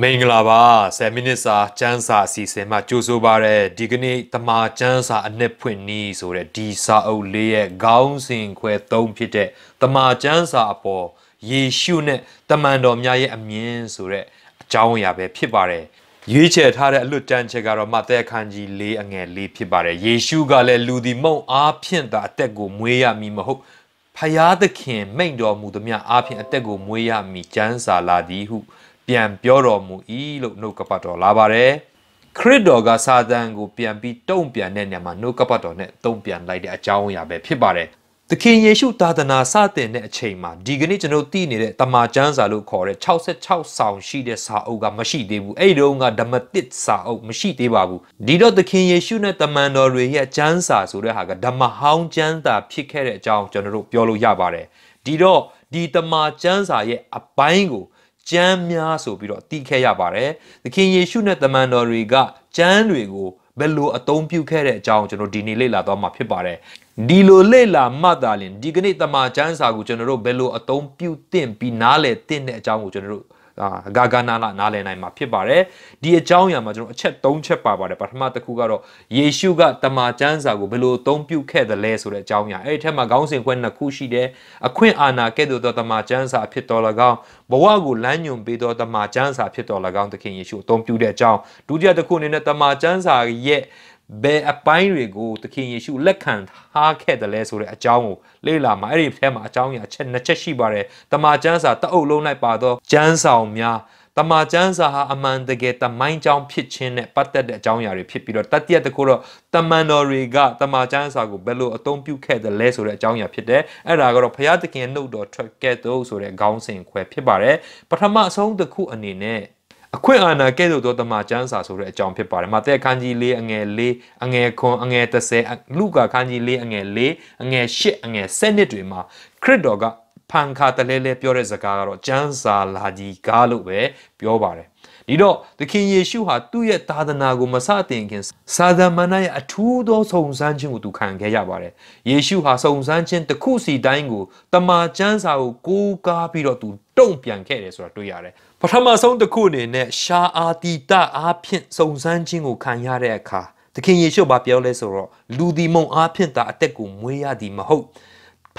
မင်္ဂလာပါ10မိနစ်စာ ကျန်းစာအစီအစဉ်မှာကြိုဆိုပါရယ်ဒီကနေ့တမာကျန်းစာအနှစ်ဖွင့်နီးဆိုတဲ့ဒီစာအုပ်လေးရဲ့ခေါင်းစဉ်ခွဲ3ဖြစ်တဲ့တမာကျန်းစာအပေါ်ယေရှုနဲ့တမန်တော်များရဲ့အမြင်ဆိုတဲ့အကြောင်းအရာပဲဖြစ်ပါတယ်ရွေးချယ်ထားတဲ့အလွတ်တန်းချက်ကတော့မဿဲခန်းကြီး၄အငယ်၄ဖြစ်ပါတယ်ယေရှုကလည်းလူဒီမုံအားဖြင့်သာအသက်ကိုမွေးရမည်မဟုတ်ဖယားသခင်မိန့်တော်မူသည်။အားဖြင့်အသက်ကိုမွေးရမည်ကျမ်းစာလာသည်ဟုပြန်ပြောတော်မူ၏လို့နှုတ်ကပတ်တော်လာပါတယ်ခရစ်တော်ကစာတန်ကိုပြန်ပြီးတုံ့ပြန်တဲ့နေရာမှာနှုတ်ကပတ်တော်နဲ့တုံ့ပြန်လိုက်တဲ့အကြောင်းအရာပဲဖြစ်ပါတယ်သခင်ယေရှုသာသနာစတင်တဲ့အချိန်မှာဒီကနေ့ကျွန်တော်သိနေတဲ့တမန်ကျမ်းစာလို့ခေါ်တဲ့66ဆောင်ရှိတဲ့စာအုပ်ကမရှိသေးဘူးအဲ့ဒီတော့ကဓမ္မတစ်စာအုပ်မရှိသေးပါဘူးဒီတော့သခင်ယေရှုနဲ့တမန်တော်တွေရဲ့ကျမ်းစာဆိုတဲ့ဟာကဓမ္မဟောင်းကျမ်းစာဖြစ်ခဲ့တဲ့အကြောင်းကျွန်တော်တို့ပြောလို့ရပါတယ်ဒီတော့ဒီတမန်ကျမ်းစာရဲ့အပိုင်းကိုကျမ်းများဆိုပြီးတော့တီးခဲရပါတယ်။သခင်ယေရှုနဲ့တမန်တော်တွေကကျမ်းတွေကိုဘယ်လိုအသုံးပြုခဲ့တဲ့အကြောင်းကျွန်တော်ဒီနေ့လေ့လာသွားမှာဖြစ်ပါတယ်။ဒီလိုလေ့လာမှသာလင်ဒီကနေ့တမန်ကျမ်းစာကိုကျွန်တော်တို့ဘယ်လိုအသုံးပြုသင့်ပြီးနားလည်သင့်တဲ့အကြောင်းကိုကျွန်တော်တို့ဂါဂါနာလာနားလည်နိုင်မှာဖြစ်ပါတယ်ဒီအကြောင်းအရာမှာကျွန်တော်အချက်၃ချက်ပါပါတယ်ပထမတစ်ခုကတော့ယေရှုကတမန်ကျမ်းစာကိုဘယ်လိုအသုံးပြုခဲ့သလဲဆိုတဲ့အကြောင်းအရာအဲ့ဒီထက်မှာခေါင်းစဉ်ခွဲနှစ်ခုရှိတယ်အခွင့်အာဏာကဲ့သို့သောတမန်ကျမ်းစာဖြစ်တော်၎င်းဘဝကိုလမ်းညွှန်ပေးသောတမန်ကျမ်းစာဖြစ်တော်၎င်းသခင်ယေရှုအသုံးပြုတဲ့အကြောင်းဒုတိယတစ်ခုအနေနဲ့တမန်ကျမ်းစာရဲ့ဘယ်အပိုင်းတွေကိုသခင်ယေရှုလက်ခံထားခဲ့တယ်လဲဆိုတဲ့အကြောင်းကိုလေ့လာမှာအဲ့ဒီထဲမှာအကြောင်းကြီးအချက်နှစ်ချက်ရှိပါတယ်။တမန်ကျမ်းစာတအုပ်လုံး၌ပါသောကျမ်းဆောင်များတမန်ကျမ်းစာဟာအမှန်တကယ်တမိုင်းကြောင်းဖြစ်ခြင်းနဲ့ပတ်သက်တဲ့အကြောင်းအရာတွေဖြစ်ပြီးတော့တတိယတစ်ခုတော့တမန်တော်တွေကတမန်ကျမ်းစာကိုဘယ်လိုအသုံးပြုခဲ့သလဲဆိုတဲ့အကြောင်းအရာဖြစ်တယ်။အဲ့ဒါကတော့ဘုရားသခင်ရဲ့နှုတ်တော်ထွက်ကဲ့သို့ဆိုတဲ့ခေါင်းစဉ်ခွဲဖြစ်ပါတယ်။ပထမအဆုံးတစ်ခုအနေနဲ့အခွင့်အာဏာကဲ့သို့သောတမန်ကျမ်းစာဆိုတဲ့အကြောင်းဖြစ်ပါတယ်။မာသဲအခန်းကြီး၄အငယ်၄အငယ်ခွန်အငယ်30လူကာအခန်းကြီး၄အငယ်၄အငယ်၈အငယ်7နှစ်တွေမှာခရစ်တော်ကဖန်ခါတလဲလဲပြောတဲ့စကားကတော့ကျမ်းစာလာကြီးကားလို့ပဲပြောပါတယ်ဒီတော့သခင်ယေရှုဟာသူ့ရဲ့သာသနာကိုမစတင်ခင်စာသမဏေရဲ့အထူးသောစုံစမ်းခြင်းကိုသူခံခဲ့ရပါတယ်ယေရှုဟာစုံစမ်းခြင်းတစ်ခုစီတိုင်းကိုတမာကျမ်းစာကိုကိုးကားပြီးတော့သူတုံ့ပြန်ခဲ့တယ်ဆိုတာတွေ့ရတယ်ပထမဆုံးတစ်ခုအနေနဲ့ရှာအာတီတအားဖြင့်စုံစမ်းခြင်းကိုခံရတဲ့အခါသခင်ယေရှုဘာပြောလဲဆိုတော့လူဒီမုံအားဖြင့်သာအသက်ကိုမွေးရသည်မဟုတ်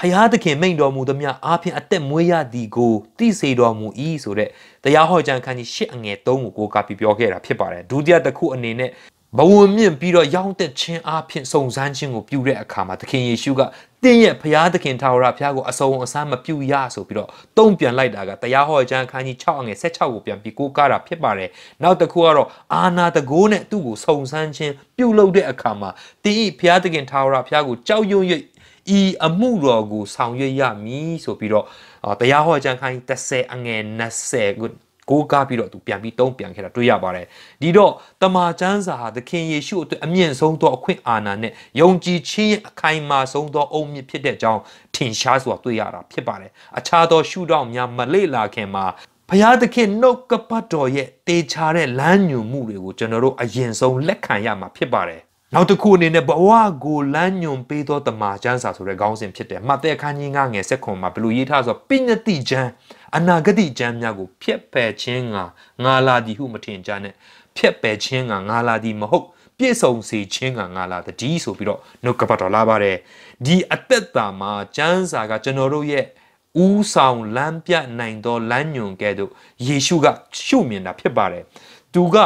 ဖယားသခင်မိန်တော်မူသမျှအားဖြင့်အသက်မွေးရသည်ကိုသိစေတော်မူ၏ဆိုတဲ့တရားဟောကြံခန်းကြီး၈အငယ်၃ကိုကိုကပြပြောခဲ့တာဖြစ်ပါတယ်ဒုတိယတစ်ခုအနေနဲ့ဘဝင်မြင့်ပြီးတော့ရောင်းတက်ခြင်းအားဖြင့်စုံစမ်းခြင်းကိုပြုတဲ့အခါမှာသခင်ယေရှုကတင်းရဲ့ဖျားသခင်ထာဝရဖျားကိုအစုံအစမ်းမပြုရဆိုပြီးတော့တုံ့ပြန်လိုက်တာကတရားဟောကြံခန်းကြီး6အငယ်16ကိုပြန်ပြီးကိုးကားတာဖြစ်ပါတယ်။နောက်တစ်ခုကတော့အာနာတကိုးနဲ့သူ့ကိုစုံစမ်းခြင်းပြုလုပ်တဲ့အခါမှာတင်းဤဖျားသခင်ထာဝရဖျားကိုကြောက်ရွံ့ဤအမှုတော်ကိုဆောင်ရွက်ရမည်ဆိုပြီးတော့တရားဟောကြံခိုင်း30အငယ်20ကိုကိုးကားပြီးတော့သူပြန်ပြီးတုံးပြန်ခဲ့တာတွေ့ရပါတယ်ဒီတော့တမာချမ်းစာဟာသခင်ယေရှုအတွက်အမြင့်ဆုံးသောအခွင့်အာဏာနဲ့ယုံကြည်ခြင်းရဲ့အခိုင်အမာဆုံးသောအုံမြင့်ဖြစ်တဲ့အကြောင်းထင်ရှားစွာတွေ့ရတာဖြစ်ပါတယ်အခြားသောရှုထောင့်များမလေ့လာခင်မှာဘုရားသခင်နှုတ်ကပတ်တော်ရဲ့တေချာတဲ့လမ်းညွှန်မှုတွေကိုကျွန်တော်တို့အရင်ဆုံးလက်ခံရမှာဖြစ်ပါတယ်နောက်တစ်ခုအနေနဲ့ဘဝကိုလမ်းညွန်ပေးသောတမာကျမ်းစာဆိုတဲ့ခေါင်းစဉ်ဖြစ်တယ်။မှတ်တဲ့အခန်းကြီးငါငယ်ဆက်ခွန်မှာဘယ်လိုရေးထားဆိုပိညတိကျမ်းအနာဂတိကျမ်းများကိုဖျက်ပယ်ခြင်းငါငါလာသည်ဟုမထင်ကြနဲ့ဖျက်ပယ်ခြင်းငါငါလာသည်မဟုတ်ပြည့်စုံစေခြင်းကငါလာတည်းဆိုပြီးတော့နှုတ်ကပတ်တော်လာပါတယ်ဒီအသက်တာမှာ ကျမ်းစာက ကျွန်တော်တို့ရဲ့ဥဆောင်လမ်းပြနိုင်သောလမ်းညွန်ကဲ့သို့ယေရှုကရှုမြင်တာ ဖြစ်ပါတယ်သူက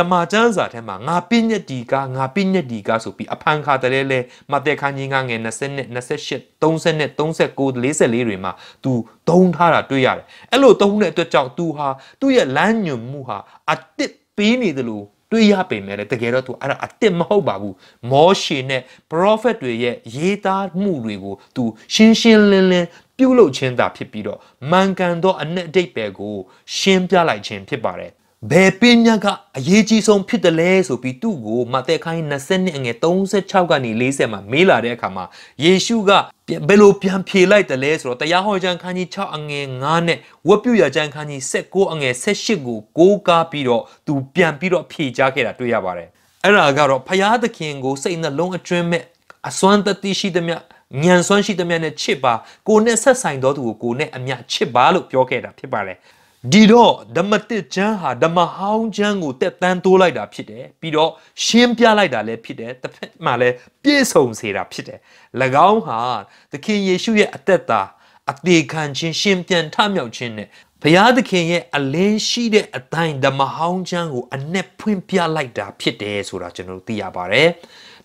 တမချန်းစာထဲမှာငါပညက်တီကငါပညက်တီကဆိုပြီးအဖန်ခါတလဲလဲမသက်ခန်းကြီးကငယ်20နဲ့28 30နဲ့39 44တွေမှာ तू သုံးထားတာတွေ့ရတယ်အဲ့လိုသုံးတဲ့အတွက်ကြောင့် तू ဟာသူ့ရဲ့လမ်းညွန်မှုဟာအတစ်ပေးနေတယ်လို့တွေ့ရပေမဲ့တကယ်တော့ तू အဲ့ဒါအတစ်မဟုတ်ပါဘူးမောရှေနဲ့ prophet တွေရဲ့ရေးသားမှုတွေကို तू ရှင်းရှင်းလင်းလင်းပြုတ်လုခြင်းသာဖြစ်ပြီးတော့မှန်ကန်သောအ내အတိတ်ပဲကိုရှင်းပြလိုက်ခြင်းဖြစ်ပါတယ်ဘယ်ပညာကအရေးကြီးဆုံးဖြစ်တယ်လဲဆိုပြီးသူ့ကိုမသက်ခိုင်း20နှစ်အငယ်36ကနေ40မှာမေးလာတဲ့အခါမှာယေရှုကဘယ်လိုပြန်ဖြေလိုက်တယ်လဲဆိုတော့တရားဟောကြံခန်းကြီး6အငယ်9နဲ့ဝတ်ပြုရကြံခန်းကြီး16အငယ်18ကိုကိုးကားပြီးတော့သူပြန်ပြီးတော့ဖြေကြားခဲ့တာတွေ့ရပါတယ်အဲ့ဒါကတော့ဖရာသခင်ကိုစိတ်နှလုံးအတွင်းမဲ့အစွမ်းတတိရှိသမျှညံစွမ်းရှိသမျှနဲ့ချစ်ပါကိုနဲ့ဆက်ဆိုင်တော်သူကိုကိုနဲ့အမျှချစ်ပါလို့ပြောခဲ့တာဖြစ်ပါတယ်။ဒီတော့ဓမ္မတစ်ကျမ်းဟာဓမ္မဟောင်းကျမ်းကိုတက်တန်းတိုးလိုက်တာ ဖြစ်တယ်ပြီးတော့ရှင်းပြလိုက်တာလည်းဖြစ်တယ်တစ်ဖက်မှာလည်းပြည့်စုံစေတာဖြစ်တယ်၎င်းဟာသခင်ယေရှုရဲ့အသက်တာအသေးခံခြင်းရှင်ပြန်ထမြောက်ခြင်းနဲ့ဘုရားသခင်ရဲ့အလင်းရှိတဲ့အတိုင်းဓမ္မဟောင်းကျမ်းကိုအနက်ဖွင့်ပြလိုက်တာဖြစ်တယ်ဆိုတာကျွန်တော်သိရပါတယ်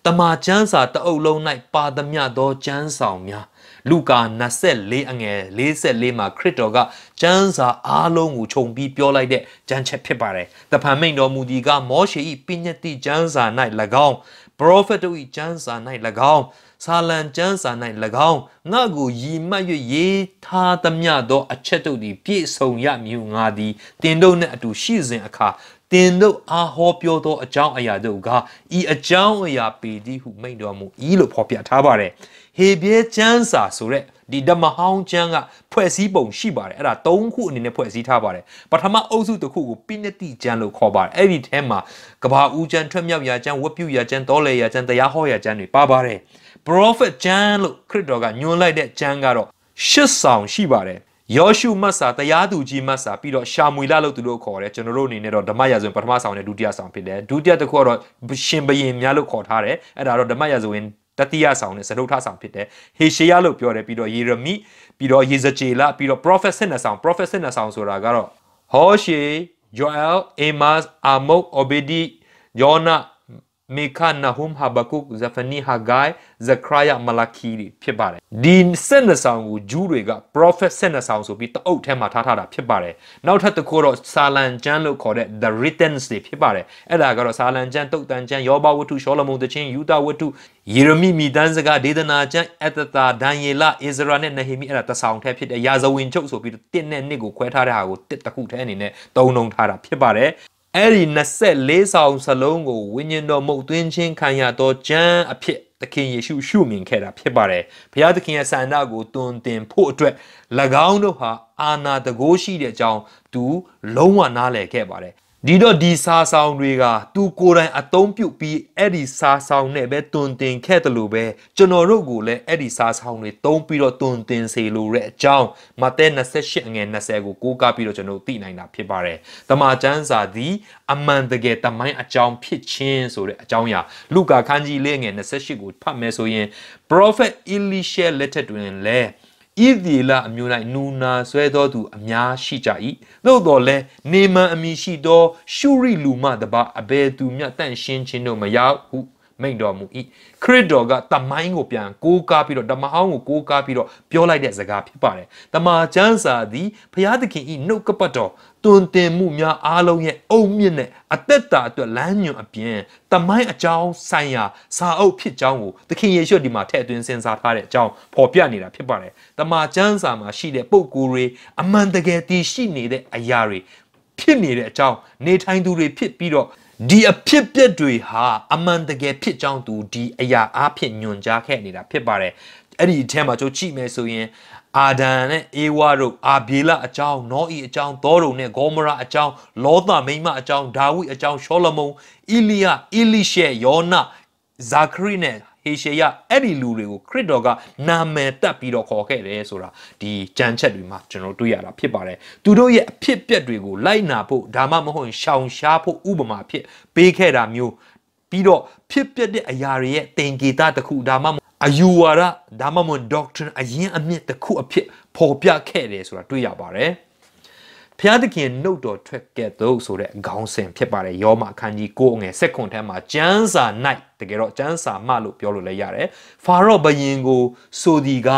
တမာကျမ်းစာတအုပ်လုံး၌ပါသမျှသောကျမ်းဆောင်များလူကာ24အငယ်44မှာခရစ်တော်ကကျမ်းစာအားလုံးကိုခြုံပြီးပြောလိုက်တဲ့ကျမ်းချက်ဖြစ်ပါတယ်။တဖန်မိန်တော်မူဒီကမောရှေ၏ပညတ်တိကျမ်းစာ၌၎င်းပရောဖက်တို့၏ကျမ်းစာ၌၎င်းဆာလံကျမ်းစာ၌၎င်းငါ့ကိုရည်မှတ်၍ရေးထားသမျှသော အချက်တို့သည် ပြည့်စုံရမည်ငါသည်တင်တို့နှင့်အတူရှိစဉ်အခါသင်တို့အားဟောပြောသော အကြောင်းအရာတို့ကဤအကြောင်းအရာပေသည်ဟုမိန့်တော်မူ၏လို့ဖော်ပြထားပါတယ်။ဟေဘဲကျမ်းစာဆိုတဲ့ဒီဓမ္မဟောင်းကျမ်းကဖွဲ့စည်းပုံရှိပါတယ်အဲ့ဒါ၃ခုအနေနဲ့ဖွဲ့စည်းထားပါတယ်ပထမအုပ်စုတစ်ခုကိုပိနတိကျမ်းလို့ခေါ်ပါတယ်အဲ့ဒီထဲမှာကဘာဦးကျမ်းထွက်မြောက်ရာကျမ်းဝတ်ပြုရာကျမ်းတောလေရာကျမ်းတရားဟောရာကျမ်းတွေပါပါတယ် prophet ကျမ်းလို့ခရစ်တော်ကညွှန်လိုက်တဲ့ကျမ်းကတော့ရှစ်ဆောင်ရှိပါတယ်ယောရှုမတ်စာတရားသူကြီးမတ်စာပြီးတော့ရှာမွေလာလို့သူတို့ခေါ်တယ်ကျွန်တော်တို့အနေနဲ့တော့ဓမ္မရာဇဝင်ပထမဆောင်နဲ့ဒုတိယဆောင်ဖြစ်တယ်ဒုတိယတစ်ခုကတော့ရှင်ဘရင်များလို့ခေါ်ထားတယ်အဲ့ဒါတော့ဓမ္မရာဇဝင်တတိယဆောင်နဲ့စတုထဆောင်ဖြစ်တယ်ဟေရှေယလို့ပြောတယ်ပြီးတော့ယေရမိပြီးတော့ယေဇကျေလပြီးတော့ prophet စစ်နှစ်ဆောင် prophet စစ်နှစ်ဆောင်ဆိုတာကတော့ဟောရှေယောအယ်အေမတ်အာမုတ်အိုဘေဒီယောနာမေခနာဟုမ်ဟာဘကုတ်ဇဖနီဟာဂိုင်ဇခရာယမလာခီဖြစ်ပါတယ်ဒီဆက်နှဆောင်ကိုဂျူးတွေက prophet ဆက်နှဆောင်ဆိုပြီးတအုပ်ထဲမှာထားထားတာဖြစ်ပါတယ်နောက်ထပ်တစ်ခုတော့စာလန်ကျမ်းလို့ခေါ်တဲ့ the writings တွေဖြစ်ပါတယ်အဲ့ဒါကတော့စာလန်ကျမ်းတုတ်တန်ကျမ်းယောဘဝတ္ထုရှောလမုန်တခြင်းယူဒဝတ္ထုယေရမိမိတန်းစကားဒေသနာကျမ်းအတတာဒန်ယေလဣဇရာနဲ့နဟေမိအဲ့ဒါတဆောင်ထဲဖြစ်တဲ့ရာဇဝင်ချုပ်ဆိုပြီးတင့်နဲ့နှစ်ကိုခွဲထားတဲ့ဟာကိုတစ်တစ်ခုထဲအနေနဲ့သုံးနှုံထားတာဖြစ်ပါတယ်အဲ့ဒီ24ဆောင်စလုံးကိုဝိညာဉ်တော်မုတ်သွင်းခြင်းခံရသောဂျမ်းအဖြစ်သခင်ယေရှုရှုမြင်ခဲ့တာဖြစ်ပါတယ်။ဘုရားသခင်ရဲ့ဆန္ဒကိုတွင်တင်ဖို့အတွက်၎င်းတို့ဟာ အာနာတကိုးရှိတဲ့အကြောင်းသူ လုံးဝနားလည်ခဲ့ပါတယ်။ဒီတော့ဒီစာဆောင်တွေကသူကိုယ်တိုင်အသုံးပြုပြီးအဲ့ဒီစာဆောင်နဲ့ပဲတွင်တင်ခဲ့တယ်လို့ပဲကျွန်တော်တို့ကိုလည်းအဲ့ဒီစာဆောင်တွေသုံးပြီးတော့တွင်တင်စေလိုတဲ့အကြောင်းမဿဲ28အငယ်20ကိုကိုးကားပြီးတော့ကျွန်တော်သိနိုင်တာဖြစ်ပါတယ်။တမန်ကျမ်းစာသည်အမှန်တကယ်တမိုင်းအကြောင်းဖြစ်ခြင်းဆိုတဲ့အကြောင်းအရာလူကာခန်းကြီး၄အငယ်28ကိုဖတ်မယ်ဆိုရင် Prophet Elisha လက်ထက်တွင်လည်းဤဒီလအမျိုး၌နူနာဆွဲသောသူ အများရှိကြ၏သို့တော်လည်းနေမန်အမိရှိသော ရှုရိလူမတပါအဘယ်သူမျှတန့်ရှင်းခြင်းတို့မရောက်ဟုမိန်တော်မူ၏ခရစ်တော်ကတမိုင်းကိုပြန်ကိုးကားပြီးတော့ဓမ္မဟောင်းကိုကိုးကားပြီးတော့ပြောလိုက်တဲ့စကားဖြစ်ပါတယ်။တမာချမ်းစာသည်ဘုရားသခင်၏နှုတ်ကပတ်တော်တွင်တင်မှုများအားလုံးရဲ့အုံမြင့်နဲ့အသက်တာအတွက်လမ်းညွန်အပြင်တမိုင်းအကြောင်းဆိုင်ရာစာအုပ်ဖြစ်ကြောင်းကိုသခင်ယေရှုဒီမှာထည့်သွင်းစဉ်းစားထားတဲ့အကြောင်းဖော်ပြနေတာဖြစ်ပါတယ်။တမာချမ်းစာမှာရှိတဲ့ပုံကိုယ်တွေအမှန်တကယ်တည်ရှိနေတဲ့အရာတွေဖြစ်နေတဲ့အကြောင်းနေထိုင်သူတွေဖြစ်ပြီးတော့ဒီအဖြစ်ပြက်တွေဟာအမှန်တကယ်ဖြစ်ကြောင်းသူဒီအရာအားဖြင့်ညွန်ကြားခဲ့နေတာဖြစ်ပါတယ်အဲ့ဒီအထဲမှာကျွန်တော်ကြည့်မယ်ဆိုရင်အာဒန်နဲ့အေဝါတို့အာဘေလအကြောင်းနောဤအကြောင်းသောဒုံနဲ့ဂေါမရအကြောင်းလောသမိမအကြောင်းဒါဝိအကြောင်းရှောလမုန်အီလီယာအီလိရှေယောနာဇာခရီနဲ့ဟေရှေယအဲ့ဒီလူတွေကိုခရစ်တော်ကနာမည်တပ်ပြီးတော့ခေါ်ခဲ့တယ်ဆိုတာဒီကြံချက်တွေမှာကျွန်တော်တွေ့ရတာဖြစ်ပါတယ်သူတို့ရဲ့အဖြစ်ပြက်တွေကိုလိုက်နာဖို့ဒါမှမဟုတ်ရှောင်ရှားဖို့ဥပမာဖြစ်ပေးခဲ့တာမျိုးပြီးတော့ဖြစ်ပျက်တဲ့အရာတွေရဲ့သင်္ကေတတစ်ခုဒါမှမဟုတ်အယူဝါဒဒါမှမဟုတ် doctrine အရင်အမြင့်တစ်ခုအဖြစ်ပေါ်ပြခဲ့တယ်ဆိုတာတွေ့ရပါတယ်။ဖျားသခင်နှုတ်တော်ထွက်ကဲ့သို့ဆိုတဲ့ခေါင်းစဉ်ဖြစ်ပါတယ်ယောမအခန်းကြီး9အငယ်7ခွန်ထဲမှာကျမ်းစာ၌တကယ်တော့ကျမ်းစာမှလို့ပြောလို့လည်းရတယ်ဖာရောဘယင်ကို ဆိုဒီက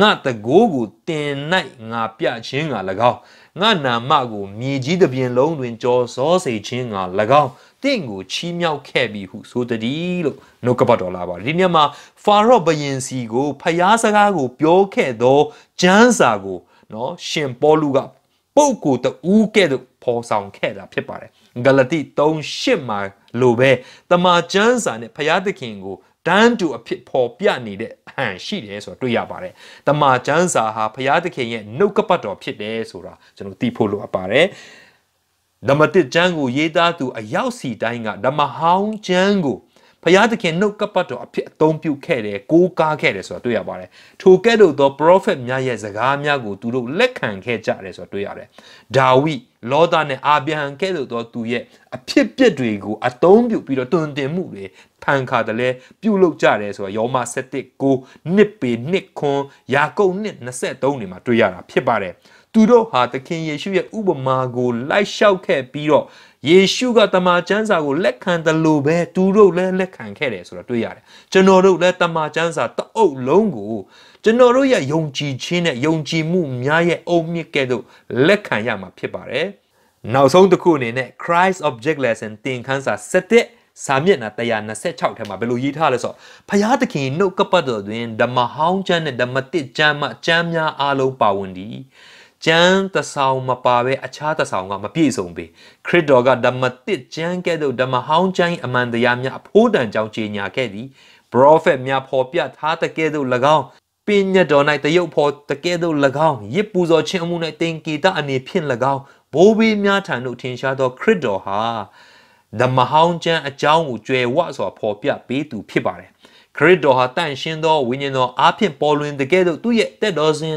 ငါတကိုးကိုတင်၌ငါပြခြင်းငါ၎င်းငါနာမကိုမြေကြီးတစ်ပြင်လုံးတွင်ကြော်စောစေခြင်းငါ၎င်းတင့်ကိုချီးမြှောက်ခဲ့ပြီဟုဆိုတည်းလို့နှုတ်ကပတ်တော်လာပါတယ်ဒီနေ့မှာ ဖာရောဘယင်စီကိုဖျားစကားကို ပြောခဲ့သောကျမ်းစာကိုနော်ရှင်ပေါလုကပုပ်ကိုတူးကဲ့သို့ပေါ်ဆောင်ခဲ့တာဖြစ်ပါတယ်ဂလတိ3:8မှာလိုပဲတမန်ကျမ်းစာနဲ့ဖျားသခင်ကိုတန်းတူအဖြစ်ပေါ်ပြနေတဲ့အဟန်ရှိတယ်ဆိုတာတွေ့ရပါတယ်။တမန်ကျမ်းစာဟာဘုရားသခင်ရဲ့နှုတ်ကပတ်တော်ဖြစ်တယ်ဆိုတာကျွန်တော်သိဖို့လိုအပ်ပါတယ်။ဓမ္မတိကျမ်းကိုရေးသားသူအယောက်စီတိုင်းကဓမ္မဟောင်းကျမ်းကိုဖျားသခင်နှုတ်ကပတ်တော်အဖြစ်အသုံးပြုခဲ့တယ်ကိုးကားခဲ့တယ်ဆိုတာတွေ့ရပါတယ်ထိုကဲ့သို့သော prophet များရဲ့စကားများကိုသူတို့လက်ခံခဲ့ကြတယ်ဆိုတာတွေ့ရတယ်ဒါဝိလောသားနဲ့အာဗြဟံကဲ့သို့သောသူရဲ့အဖြစ်ပြက်တွေကိုအသုံးပြုပြီးတော့တွင်တင်မှုတွေဖန်ခါတလဲပြုလုပ်ကြတယ်ဆိုတာယောမ7:9နှစ်ပေနှစ်ခွန်းယာကုပ်နှစ်23နေမှာတွေ့ရတာဖြစ်ပါတယ်။သူတို့ဟာသခင်ယေရှုရဲ့ဥပမာကိုလိုက်လျှောက်ခဲ့ပြီးတော့ယေရှုကတမန်ကျမ်းစာကိုလက်ခံတယ်လို့ပဲသူတို့လည်းလက်ခံခဲ့တယ်ဆိုတာတွေ့ရတယ်ကျွန်တော်တို့လည်းတမန်ကျမ်းစာတအုပ်လုံးကိုကျွန်တော်တို့ရဲ့ယုံကြည်ခြင်းနဲ့ယုံကြည်မှုများရဲ့အုံမြင့်ကဲ့သို့လက်ခံရမှာဖြစ်ပါတယ်နောက်ဆုံးတစ်ခုအနေနဲ့ Christ Object Lesson သင်ခန်းစာ7စာမျက်နှာ126ထဲမှာဘယ်လိုရေးထားလဲဆိုတော့ဖျားသခင်နှုတ်ကပတ်တော်တွင်ဓမ္မဟောင်းကျမ်းနဲ့ဓမ္မတိကျမ်းမှကျမ်းများအလုံးပါဝင်သည်ကျမ်းတဆောင်မပါပဲအခြားတဆောင်ကမပြည့်စုံပေခရစ်တော်ကဓမ္မတစ်ကျမ်းကဲ့သို့ဓမ္မဟောင်းကျမ်းအမှန်တရားများအဖို့တန်ကြောင်းကြေညာခဲ့သည်ပရောဖက်များဖော်ပြထားတဲ့ကဲ့သို့၎င်းပင်ညတ်တော်၌တရုပ်ဖော်တကဲ့သို့၎င်းရစ်ပူဇော်ခြင်းအမှု၌တင်ကေတအနေဖြင့်၎င်းဘိုးဘေးများထံသို့ထင်ရှားသောခရစ်တော်ဟာဓမ္မဟောင်းကျမ်းအကြောင်းကိုကြွယ်ဝစွာဖော်ပြပေးသူဖြစ်ပါတယ်ခရစ်တော်ဟာတန်ရှင်းသောဝိညာဉ်တော်အားဖြင့်ပေါ်လွင်တကယ်လို့သူ့ရဲ့တက်တော်စဉ်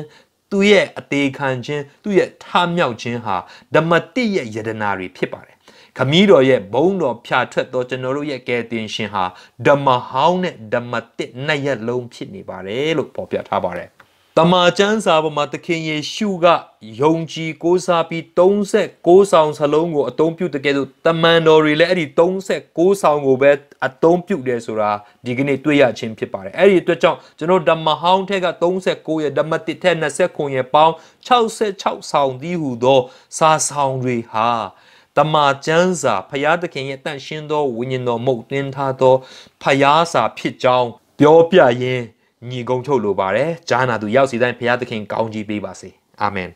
သူ့ရဲ့အသေးခံခြင်းသူ့ရဲ့ထမြောက်ခြင်းဟာဓမ္မတိရဲ့ယတနာတွေဖြစ်ပါတယ်ခမည်းတော်ရဲ့ဘုန်းတော်ဖြာထွက်သောကျွန်တော်တို့ရဲ့ကယ်တင်ရှင်ဟာဓမ္မဟောင်းနဲ့ဓမ္မတိနှစ်ရက်လုံးဖြစ်နေပါတယ်လို့ပေါ်ပြထားပါတယ်တမန်ကျမ်းစာပေါ်မှာသခင်ယေရှုကယုံကြည်ကိုးစားပြီး36ဆောင်စလုံးကိုအသုံးပြုတကယ်ဆိုတမန်တော်တွေလည်းအဲ့ဒီ36ဆောင်ကိုပဲအသုံးပြုတယ်ဆိုတာဒီကနေ့တွေ့ရခြင်းဖြစ်ပါတယ်အဲ့ဒီအတွက်ကြောင့်ကျွန်တော်ဓမ္မဟောင်းထက်က36ရဲ့ဓမ္မတိထက်29ရဲ့ပေါင်း66ဆောင်သီးဟူသောစာဆောင်တွေဟာတမန်ကျမ်းစာဖျားသခင်ရဲ့တန့်ရှင်းသောဝိညာဉ်တော်မှုတ်သွင်းထားသောဖျားစာဖြစ်ကြောင်းပြောပြရင်းညီကုံချုပ်လိုပါတယ်ဂျာနာသူရောက်စီတိုင်းဘုရားသခင်ကောင်းကြီးပေးပါစေအာမင်